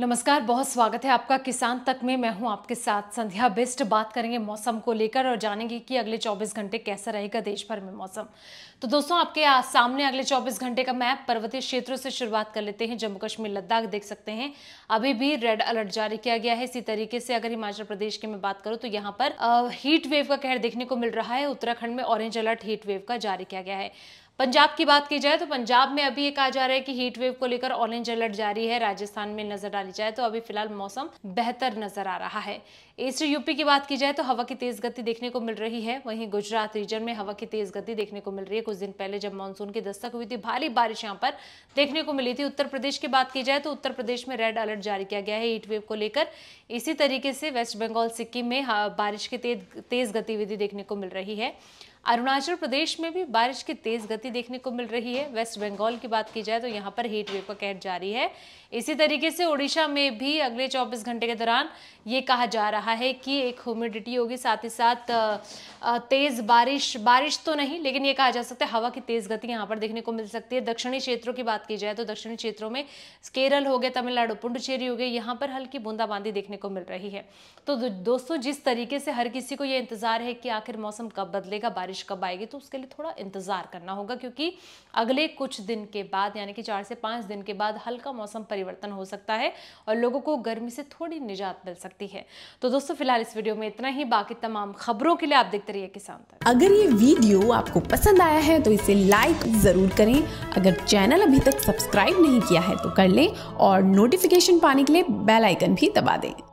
नमस्कार बहुत स्वागत है आपका किसान तक में मैं हूं आपके साथ संध्या बिस्ट बात करेंगे मौसम को लेकर और जानेंगे कि अगले 24 घंटे कैसा रहेगा देश भर में मौसम तो दोस्तों आपके सामने अगले 24 घंटे का मैप पर्वतीय क्षेत्रों से शुरुआत कर लेते हैं जम्मू कश्मीर लद्दाख देख सकते हैं अभी भी रेड अलर्ट जारी किया गया है इसी तरीके से अगर हिमाचल प्रदेश की मैं बात करूँ तो यहाँ पर हीट वेव का कहर देखने को मिल रहा है उत्तराखंड में ऑरेंज अलर्ट हीट वेव का जारी किया गया है पंजाब की बात की जाए तो पंजाब में अभी ये कहा जा रहा है कि हीट वेव को लेकर ऑरेंज अलर्ट जारी है राजस्थान में नजर डाली जाए तो अभी फिलहाल मौसम बेहतर नजर आ रहा है ईस्ट यूपी की बात की जाए तो हवा की तेज गति देखने को मिल रही है वहीं गुजरात रीजन में हवा की तेज गति देखने को मिल रही है कुछ दिन पहले जब मानसून की दस्तक हुई थी भारी बारिश यहाँ पर देखने को मिली थी उत्तर प्रदेश की बात की जाए तो उत्तर प्रदेश में रेड अलर्ट जारी किया गया है हीट वेव को लेकर इसी तरीके से वेस्ट बंगाल सिक्किम में बारिश की तेज गतिविधि देखने को मिल रही है अरुणाचल प्रदेश में भी बारिश की तेज गति स्थिति देखने को मिल रही है वेस्ट बंगाल की बात की जाए तो यहाँ पर हीट वेव का कहर जारी है इसी तरीके से उड़ीसा में भी अगले 24 घंटे के दौरान ये कहा जा रहा है कि एक ह्यूमिडिटी होगी साथ ही साथ तेज़ बारिश बारिश तो नहीं लेकिन ये कहा जा सकता है हवा की तेज़ गति यहाँ पर देखने को मिल सकती है दक्षिणी क्षेत्रों की बात की जाए तो दक्षिणी क्षेत्रों में केरल हो गए तमिलनाडु पुडुचेरी हो गए यहाँ पर हल्की बूंदाबांदी देखने को मिल रही है तो दोस्तों जिस तरीके से हर किसी को ये इंतज़ार है कि आखिर मौसम कब बदलेगा बारिश कब आएगी तो उसके लिए थोड़ा इंतज़ार करना होगा क्योंकि अगले कुछ दिन के बाद यानी कि चार से पाँच दिन के बाद हल्का मौसम परिवर्तन हो सकता है और लोगों को गर्मी से थोड़ी निजात मिल सकती है तो दोस्तों फिलहाल इस वीडियो में इतना ही बाकी तमाम खबरों के लिए आप देखते रहिए किसान तक अगर ये वीडियो आपको पसंद आया है तो इसे लाइक जरूर करें अगर चैनल अभी तक सब्सक्राइब नहीं किया है तो कर लें और नोटिफिकेशन पाने के लिए बेलाइकन भी दबा दें